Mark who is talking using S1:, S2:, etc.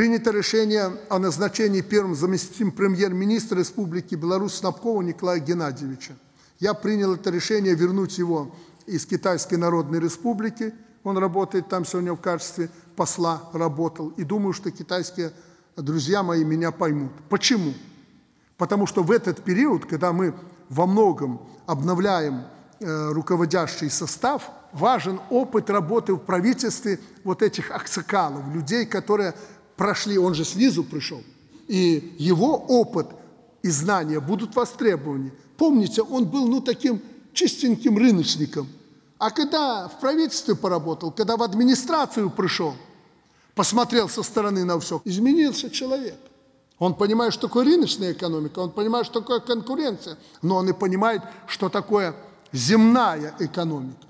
S1: Принято решение о назначении первым заместителем премьер-министра Республики Беларусь Снабкова Николая Геннадьевича. Я принял это решение вернуть его из Китайской Народной Республики. Он работает там сегодня в качестве посла, работал. И думаю, что китайские друзья мои меня поймут. Почему? Потому что в этот период, когда мы во многом обновляем э, руководящий состав, важен опыт работы в правительстве вот этих аксакалов, людей, которые прошли, он же снизу пришел, и его опыт и знания будут востребованы. Помните, он был ну таким чистеньким рыночником. А когда в правительстве поработал, когда в администрацию пришел, посмотрел со стороны на все, изменился человек. Он понимает, что такое рыночная экономика, он понимает, что такое конкуренция, но он и понимает, что такое земная экономика.